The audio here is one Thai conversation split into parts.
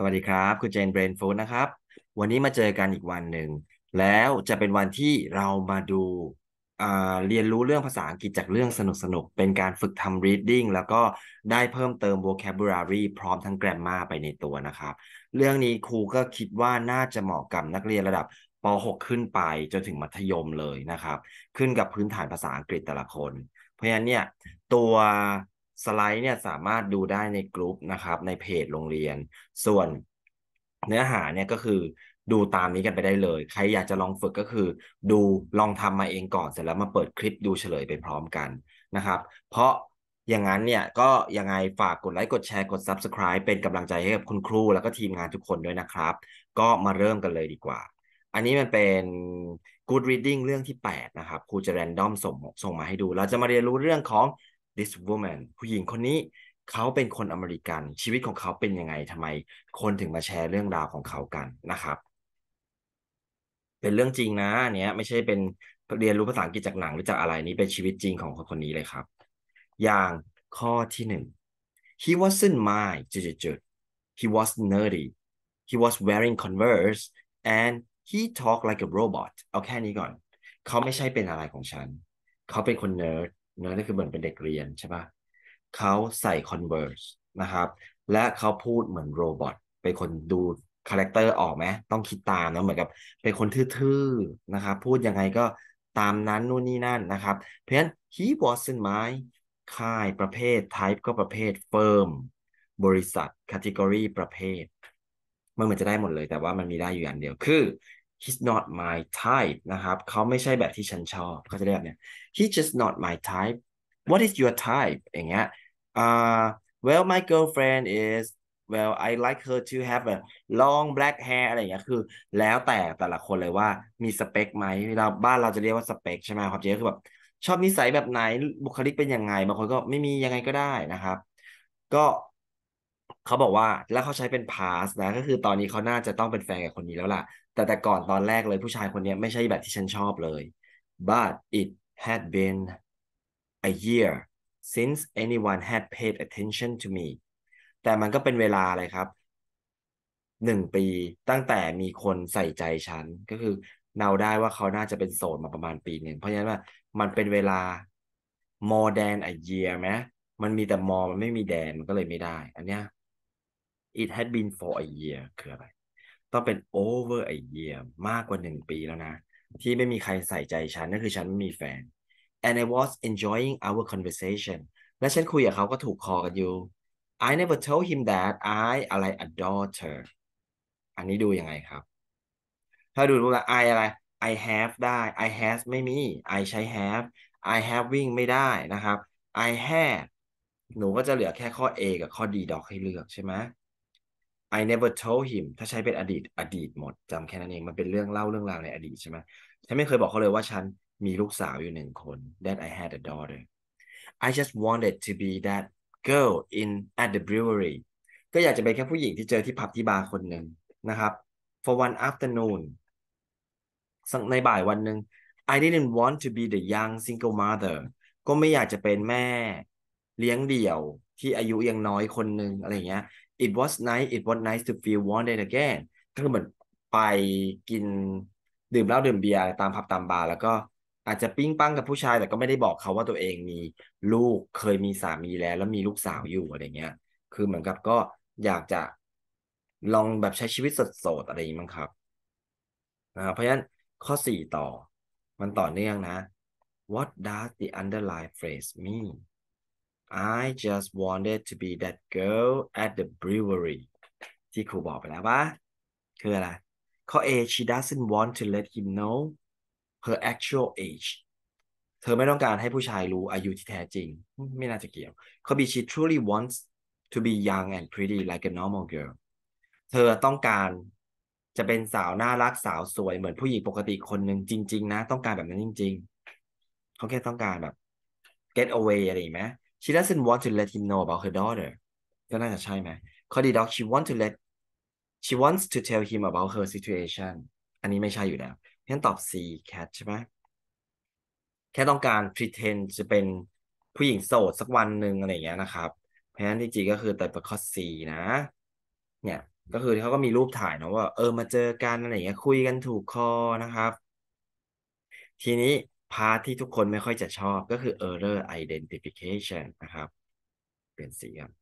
สวัสดีครับคุณเจนเบรนโฟนนะครับวันนี้มาเจอกันอีกวันหนึ่งแล้วจะเป็นวันที่เรามาดูาเรียนรู้เรื่องภาษาอังกฤษจากเรื่องสนุกสนุกเป็นการฝึกทำ reading แล้วก็ได้เพิ่มเติม vocabulary พร้อมทั้ง grammar ไปในตัวนะครับ เรื่องนี้ครูก็คิดว่าน่าจะเหมาะกับนักเรียนระดับป .6 ขึ้นไป จนถึงมัธยมเลยนะครับ ขึ้นกับพื้นฐานภาษาอังกฤษแต่ละคน เพราะฉะนั้นเนี่ยตัวสไลด์เนี่ยสามารถดูได้ในกลุ่มนะครับในเพจโรงเรียน ส่วนเนื้อหาเนี่ยก็คือดูตามนี้กันไปได้เลย ใครอยากจะลองฝึกก็คือ ดูลองทำมาเองก่อน เสร็จแล้วมาเปิดคลิปดูเฉลยไปพร้อมกันนะครับ เพราะอย่างนั้นเนี่ยก็ยังไงฝากกดไลค์ กดแชร์กด Subscribe เป็นกำลังใจให้กับคุณครูแล้วก็ทีมงานทุกคนด้วยนะครับ ก็มาเริ่มกันเลยดีกว่า อันนี้มันเป็น Good Reading เรื่องที่8นะครับครูจะแรนดอมส่งส่งมาให้ดูเราจะมาเรียนรู้เรื่องของ this woman ผู้หญิงคนนี้เขาเป็นคนอเมริกันชีวิตของเขาเป็นยังไงทำไม คนถึงมาแชร์เรื่องราวของเขากันนะครับ เป็นเรื่องจริงนะเนี้ยไม่ใช่เป็นเรียนรู้ภาษาอังกฤษจากหนัง หรือจากอะไรนี้เป็นชีวิตจริงของคนคนนี้เลยครับ อย่างข้อที่หนึ่ง he wasn't my จุดจุด he was nerdy he was wearing Converse and he talked like a robot เอาแค่นี้ก่อนเขาไม่ใช่เป็นอะไรของฉันเขาเป็นคนเนิร์ดนะนี่คือเหมือนเป็นเด็กเรียนใช่ปะเขาใส่ Converse นะครับ และเขาพูดเหมือนโรบอทเป็นคนดูคาแรคเตอร์ออกไหมต้องคิดตามนะเหมือนกับเป็นคนทื่อๆนะครับพูดยังไงก็ตามนั้น นู่นนี่ นั่นนะครับ เพราะฉะนั้น he w a s n my ค่ายประเภท type ก็ประเภท firm บริษัท category ประเภทมันเหมือนจะได้หมดเลยแต่ว่ามันมีได้อยู่อย่างเดียวคือ he's not my type นะครับเขาไม่ใช่แบบที่ฉันชอบเขาจะเรียกเนี่ย he's just not my type what is your type อย่างเงี้ย uh well my girlfriend is well I like her to have a long black hair อะไรเงี้ย คือ แล้วแต่แต่ละคนเลยว่ามีสเปคไหมเราบ้านเราจะเรียกว่าสเปคใช่ไหมครับเจ๊คือแบบชอบนิสัยแบบไหนบุคลิกเป็นยังไง บางคนก็ไม่มียังไงก็ได้นะครับ ก็เขาบอกว่าแล้วเขาใช้เป็น past นะ ก็คือตอนนี้เขาน่าจะต้องเป็นแฟนกับคนนี้แล้วล่ะแต่แต่ก่อนตอนแรกเลยผู้ชายคนนี้ไม่ใช่แบบที่ฉันชอบเลย but it had been a year since anyone had paid attention to me แต่มันก็เป็นเวลาอะไรครับหนึ่งปีตั้งแต่มีคนใส่ใจฉัน ก็คือเราได้ว่าเขาน่าจะเป็นโสดมาประมาณปีหนึ่ง เพราะฉะนั้นว่ามันเป็นเวลา more than a year ไหมมันมีแต่ more มันไม่มีแดนมันก็เลยไม่ได้ อันเนี้ย it had been for a year คืออะไรต้องเป็น over a year มากกว่าหนึ่งปีแล้วนะ ที่ไม่มีใครใส่ใจฉันนั่นคือฉันไม่มีแฟน and I was enjoying our conversation และฉันคุยกับเขาก็ถูกคอกันอยู่ I never told him that I อะไร a d a u g her t อันนี้ดูยังไงครับ ถ้าดูดู้ละ I อะไร I have ได้ I has ไม่มี I ใช้ have I having ไม่ได้นะครับ I have หนูก็จะเหลือแค่ข้อ A กับข้อ D ดอกให้เลือกใช่ไหม I never told him ถ้าใช้เป็นอดีตอดีตหมดจำแค่นั้นเอง มันเป็นเรื่องเล่าเรื่องราวในอดีตใช่ไหม ฉันไม่เคยบอกเขาเลยว่าฉันมีลูกสาวอยู่หนึ่งคน that I had a daughter I just wanted to be that girl in at the brewery ก็อยากจะเป็นแค่ผู้หญิงที่เจอที่ผับที่บาร์คนหนึ่งนะครับ for one afternoon ในบ่ายวันหนึ่ง I didn't want to be the young single mother ก็ไม่อยากจะเป็นแม่เลี้ยงเดี่ยวที่อายุยังน้อยคนหนึ่งอะไรเงี้ย it was nice it was nice to feel wanted again ก็คือเหมือนไปกินดื่มเหล้าดื่มเบียร์ตามผับตามบาร์แล้วก็อาจจะปิ้งปั้งกับผู้ชายแต่ก็ไม่ได้บอกเขาว่าตัวเองมีลูกเคยมีสามีแล้ว แล้วมีลูกสาวอยู่อะไรเงี้ย คือเหมือนกับก็อยากจะลองแบบใช้ชีวิตสดๆอะไรอย่างนี้มั้งครับนะเพราะฉะนั้นข้อสี่ต่อมันต่อเนื่องนะ what does the underlying phrase mean I just wanted to be that girl at the brewery ที่ครูบอกไปแล้วว่าคืออะไร ข้อ A she doesn't want to let him know her actual age เธอไม่ต้องการให้ผู้ชายรู้อายุที่แท้จริง ไม่น่าจะเกี่ยวข้อ B she truly wants to be young and pretty like a normal girl เธอต้องการจะเป็นสาวน่ารักสาวสวยเหมือนผู้หญิงปกติคนหนึ่งจริง ๆ นะ ต้องการแบบนั้นจริง ๆ เขาแค่ต้องการแบบ get away อะไรไหม she doesn't want to let him know about her daughter ก็น่าจะใช่ไหมข้อดีด็อก she want to let she wants to tell him about her situation อันนี้ไม่ใช่อยู่แล้วงั้นตอบ C cat ใช่ไหมแค่ต้องการ pretend จะเป็นผู้หญิงโสดสักวันหนึ่งอะไรอย่างเงี้ยนะครับเพราะฉะนั้นจริงๆก็คือแต่บปข้อ C นะ เนี่ยก็คือเขาก็มีรูปถ่ายนะว่าเออมาเจอกันอะไรอย่างเงี้ยคุยกันถูกคอนะครับ ทีนี้พาร์ทที่ทุกคนไม่ค่อยจะชอบก็คือ error identification นะครับ เปลี่ยนสีครับ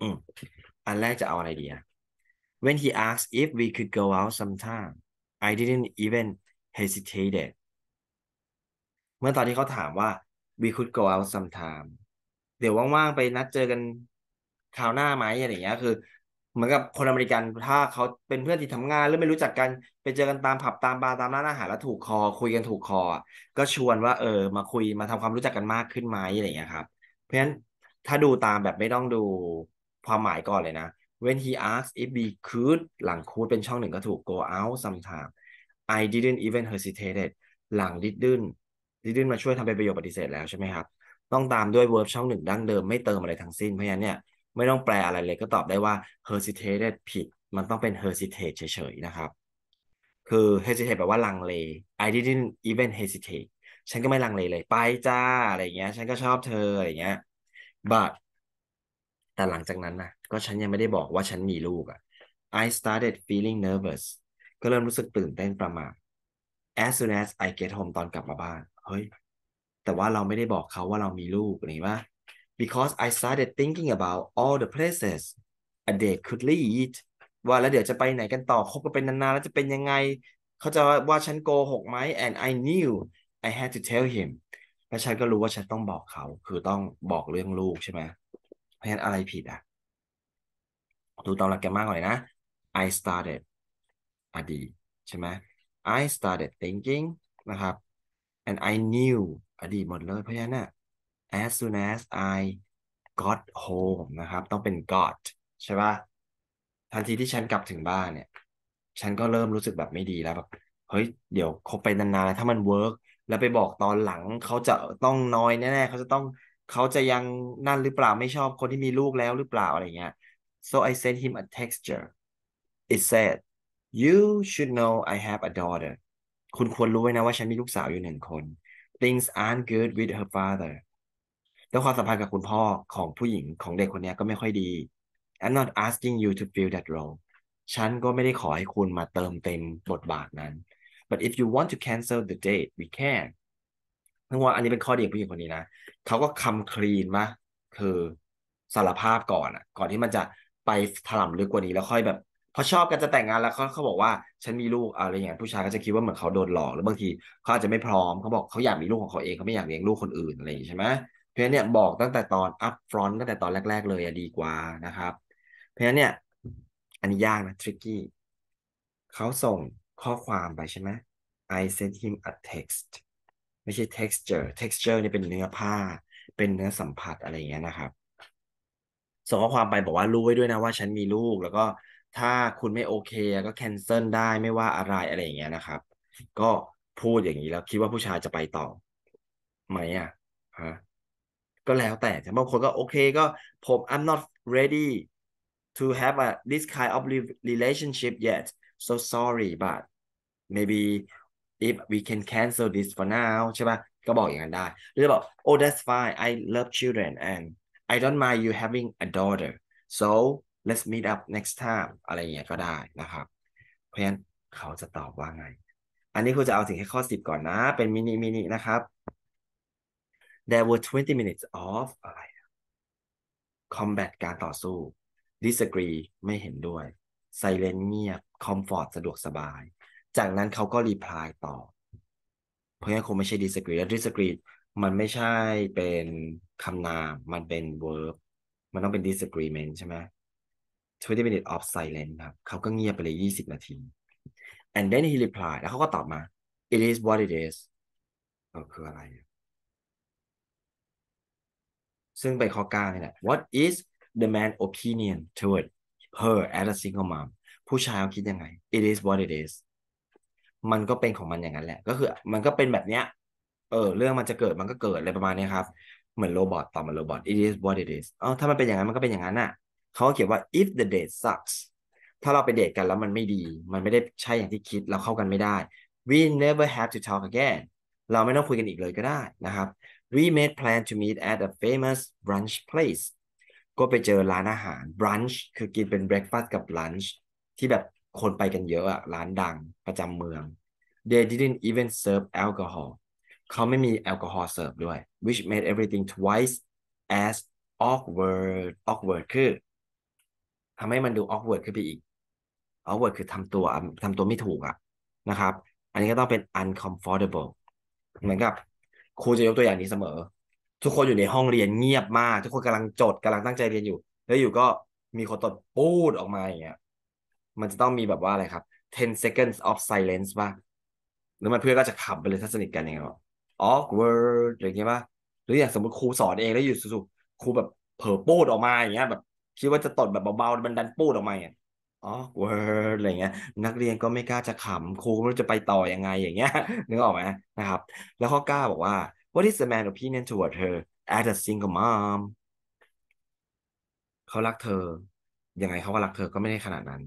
อืมอันแรกจะเอาอะไรดีอะ when he asked if we could go out sometime I didn't even hesitated เมื่อตอนที่เขาถามว่า we could go out sometime เดี๋ยวว่างๆไปนัดเจอกันคราวหน้าไหมอะไรอย่างเงี้ยคือเหมือนกับคนอเมริกันถ้าเขาเป็นเพื่อนที่ทำงานหรือไม่รู้จักกันไปเจอกันตามผับตามบาร์ตามร้านอาหารแล้วถูกคอคุยกันถูกคอก็ชวนว่าเออมาคุยมาทำความรู้จักกันมากขึ้นไหมอะไรอย่างเงี้ยครับ เพราะฉะนั้นถ้าดูตามแบบไม่ต้องดูความหมายก่อนเลยนะ when he asked if we could หลังคูดเป็นช่องหนึ่งก็ถูก go out sometime I didn't even h e s i t a t e หลัง didn't didn't มาช่วยทำเป็นประโยคปฏิเสธแล้วใช่ไหมครับต้องตามด้วย verb ช่องหนึ่งดั้งเดิมไม่เติมอะไรทั้งสิ้นเพราะฉะนั้นเนี่ยไม่ต้องแปลอะไรเลย ก็ตอบได้ว่า hesitated ผิดมันต้องเป็น hesitate เฉยๆนะครับ คือ hesitate แปลว่าลังเล I didn't even hesitate ฉันก็ไม่ลังเลเลย ไปจ้าอะไรเงี้ย ฉันก็ชอบเธออะไรเงี้ย but แต่หลังจากนั้นนะก็ฉันยังไม่ได้บอกว่าฉันมีลูกอะ I started feeling nervous ก็เริ่มรู้สึกตื่นเต้นประมาท as soon as I get home ตอนกลับมาบ้านเฮ้ยแต่ว่าเราไม่ได้บอกเขาว่าเรามีลูกอะไรว่า because I started thinking about all the places a date could lead ว่าแล้วเดี๋ยวจะไปไหนกันต่อคบกันเป็นนานๆแล้วจะเป็นยังไง เขาจะว่าฉันโกหกไหม and I knew I had to tell him และฉันก็รู้ว่าฉันต้องบอกเขา คือต้องบอกเรื่องลูกใช่ไหมเพราะฉะนั้นอะไรผิดอ่ะ ดูตอนหลักแกมากหน่อยนะ I started อดีตใช่ไหม I started thinking นะครับ and I knew อดีตหมดเลยเพราะฉะนั้นอ่ะ as soon as I got home นะครับต้องเป็น got ใช่ป่ะทันทีที่ฉันกลับถึงบ้านเนี่ยฉันก็เริ่มรู้สึกแบบไม่ดีแล้วแบบเฮ้ย เดี๋ยวคบไปนานๆ ถ้ามันเวิร์กแล้วไปบอกตอนหลังเขาจะต้องน้อยแน่ๆเขาจะต้องเขาจะยังนั่นหรือเปล่าไม่ชอบคนที่มีลูกแล้วหรือเปล่าอะไรเงี้ย so I sent him a texture it said you should know I have a daughter คุณควรรู้ไว้นะว่าฉันมีลูกสาวอยู่หนึ่งคน things aren't good with her father แล้วความสัมพันธ์กับคุณพ่อของผู้หญิงของเด็กคนนี้ก็ไม่ค่อยดี I'm not asking you to fill that role ฉันก็ไม่ได้ขอให้คุณมาเติมเต็มบทบาทนั้น but if you want to cancel the date we can นึกว่าอันนี้เป็นข้อดีของผู้หญิงคนนี้นะเขาก็คำคลีนมาคือสารภาพก่อนอ่ะ ก่อนที่มันจะไปถล่มลึกกว่านี้แล้วค่อยแบบพอชอบกันจะแต่งงานแล้วเขาเขาบอกว่าฉันมีลูกอะไรอย่างนี้ผู้ชายก็จะคิดว่าเหมือนเขาโดนหลอกหรือบางทีเขาอาจจะไม่พร้อมเขาบอกเขาอยากมีลูกของเขาเองเขาไม่อยากเลี้ยงลูกคนอื่นอะไรอย่างนี้ใช่ไหมราะเนี่ยบอกตั้งแต่ตอนอัพฟรอนต์ตั้งแต่ตอนแรก ๆ เลยอะดีกว่านะครับ เพราะเนี่ยอันนี้ยากนะทริกกี้เขาส่งข้อความไปใช่ไหม I sent him a text ไม่ใช่ texture texture นี่เป็นเนื้อผ้า เป็นเนื้อสัมผัสอะไรอย่างเงี้ยนะครับ ส่งข้อความไปบอกว่ารู้ไว้ด้วยนะว่าฉันมีลูกแล้วก็ถ้าคุณไม่โอเคก็แคนเซิลได้ไม่ว่าอะไรอะไรอย่างเงี้ยนะครับก็พูดอย่างนี้แล้วคิดว่าผู้ชายจะไปต่อไหมอ่ะฮะก็แล้วแต่บางคนก็โอเค ก็ผม I'm not ready to have a this kind of relationship yet so sorry but maybe if we can cancel this for now ใช่ป่ะก็บอกอย่างนั้นได้ หรือบอก oh that's fine I love children and I don't mind you having a daughter so let's meet up next time อะไรอย่างเงี้ยก็ได้นะครับ เพราะฉะนั้นเขาจะตอบว่าไง อันนี้คุณจะเอาสิ่งแค่ข้อ 10 ก่อนนะ เป็นมินิ มินินะครับ there were 20 minutes of อะไร combat การต่อสู้ disagree ไม่เห็นด้วย silent เงียบ comfort สะดวกสบาย จากนั้นเขาก็ reply ต่อเพราะงั้นคงไม่ใช่ disagree และ disagree มันไม่ใช่เป็นคำนาม มันเป็น verb มันต้องเป็น disagreement ใช่ไหม20 minutes of silence ครับเขาก็เงียบไปเลย20 นาที and then he replied แล้วเขาก็ตอบมา it is what it is ก็คืออะไรซึ่งเป็นข้อเนี่แหละ what is the man opinion toward her as a single mom ผู้ชายเขาคิดยังไง it is what it is มันก็เป็นของมันอย่างนั้นแหละ ก็คือ มันก็เป็นแบบเนี้ย เออเรื่องมันจะเกิดมันก็เกิดอะไรประมาณนี้ครับ เหมือนโรบอทต่อมาโรบอท it is what it is อ๋อถ้ามันเป็นอย่างนั้นมันก็เป็นอย่างนั้นอ่ะเขาเขียนว่า if the date sucks ถ้าเราไปเดทกันแล้วมันไม่ดี มันไม่ได้ใช่อย่างที่คิดเราเข้ากันไม่ได้ we never have to talk again เราไม่ต้องคุยกันอีกเลยก็ได้นะครับ we made plan to meet at a famous brunch place ก็ไปเจอร้านอาหาร brunch คือกินเป็น breakfast กับ lunch ที่แบบคนไปกันเยอะอะร้านดังประจำเมือง they didn't even serve alcohol เขาไม่มีแอลกอฮอล์เสิร์ฟด้วย which made everything twice as awkward awkward คือทำให้มันดู awkward ขึ้นไปอีก awkward คือทำตัวทำตัวไม่ถูกอะนะครับ อันนี้ก็ต้องเป็น uncomfortable เหมือนกับครูจะยกตัวอย่างนี้เสมอ ทุกคนอยู่ในห้องเรียนเงียบมาก ทุกคนกำลังจดกำลังตั้งใจเรียนอยู่ แล้วอยู่ก็มีคนตดปูดออกมาอย่างเงี้ย มันจะต้องมีแบบว่าอะไรครับ ten seconds of silence ป่ะหรือมันเพื่อนก็จะขับไปเลยถ้าสนิทกันอย่างเงี้ย awkward อย่างเงี้ยป่ะหรืออย่างสมมติครูสอนเองแล้วอยู่สุดๆครูแบบเผลอปูดออกมาอย่างเงี้ย แบบคิดว่าจะตดแบบเบาๆมันดันปูดออกมาอย่าง awkward อะไรเงี้ยนักเรียนก็ไม่กล้าจะขำครูไม่รู้จะไปต่อยังไงอย่างเงี้ยนึกออกไหมนะครับ แล้วข้อลก้าบอกว่า what is the man opinion toward her as a single mom เขารักเธอ ยังไงเขาก็รักเธอก็ไม่ได้ขนาดนั้น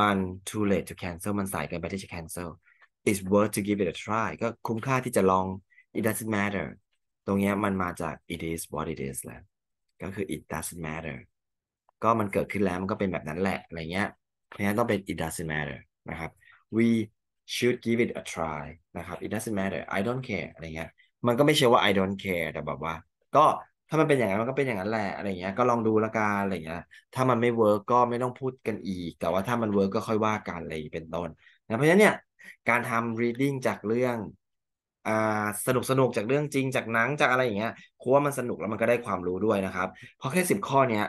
มัน too late to cancel มันสายเกินไปที่จะ cancel it's worth to give it a try ก็คุ้มค่าที่จะลอง it doesn't matter ตรงเนี้ยมันมาจาก it is what it is แหละก็คือ it doesn't matter ก็มันเกิดขึ้นแล้วมันก็เป็นแบบนั้นแหละอะไรเงี้ยเพราะฉะนั้นต้องเป็น it doesn't matter นะครับ we should give it a try นะครับ it doesn't matter I don't care อะไรเงี้ย มันก็ไม่ใช่ว่า I don't care แต่แบบว่า ก็ถ้ามันเป็นอย่างนั้นมันก็เป็นอย่างนั้นแหละอะไรเงี้ย ก็ลองดูละกันอะไรเงี้ย ถ้ามันไม่เวิร์กก็ไม่ต้องพูดกันอีกแต่ว่าถ้ามันเวิร์กก็ค่อยว่ากันอะไรเป็นต้นนะเพราะฉะนั้นเนี่ยการทำ reading จากเรื่อง อ่าสนุกสนุกจากเรื่องจริงจากหนังจากอะไรอย่างเงี้ยครูว่ามันสนุกแล้วมันก็ได้ความรู้ด้วยนะครับ เพราะแค่สิบข้อเนี้ย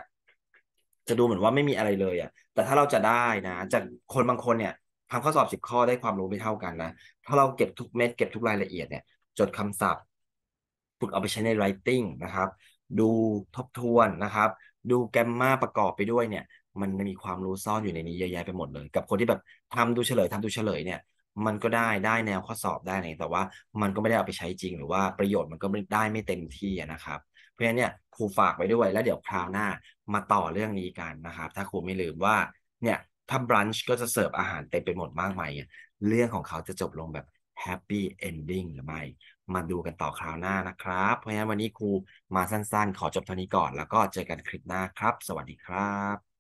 จะดูเหมือนว่าไม่มีอะไรเลยอะ่ะ แต่ถ้าเราจะได้นะ จากคนบางคนเนี่ยทำข้อสอบสิบข้อได้ความรู้ไม่เท่ากันนะ ถ้าเราเก็บทุกเม็ดเก็บทุกรายละเอียดเนี่ย จดคำศัพท์ฝึกเอาไปใช้ในไรติงนะครับ ดูทบทวนนะครับ ดูแกรมมาประกอบไปด้วยเนี่ย มันมีความรู้ซ่อนอยู่ในนี้เยอะแยะไปหมดเลย กับคนที่แบบทำดูเฉลยทำดูเฉลยเนี่ยมันก็ได้ได้แนวข้อสอบได้ไงแต่ว่ามันก็ไม่ได้เอาไปใช้จริง หรือว่าประโยชน์มันก็ไม่ได้ไม่เต็มที่นะครับ เพราะฉะนั้นเนี่ยครูฝากไว้ด้วยแล้วเดี๋ยวคราวหน้ามาต่อเรื่องนี้กันนะครับถ้าครูไม่ลืมว่าเนี่ยถ้าบรันช์ก็จะเสิร์ฟอาหารเต็มไปหมดมากมายเรื่องของเขาจะจบลงแบบแฮปปี้เอนดิ้งหรือไม่มาดูกันต่อคราวหน้านะครับ เพราะฉะนั้นวันนี้ครูมาสั้นๆ ขอจบเท่านี้ก่อนแล้วก็เจอกันคลิปหน้าครับ สวัสดีครับ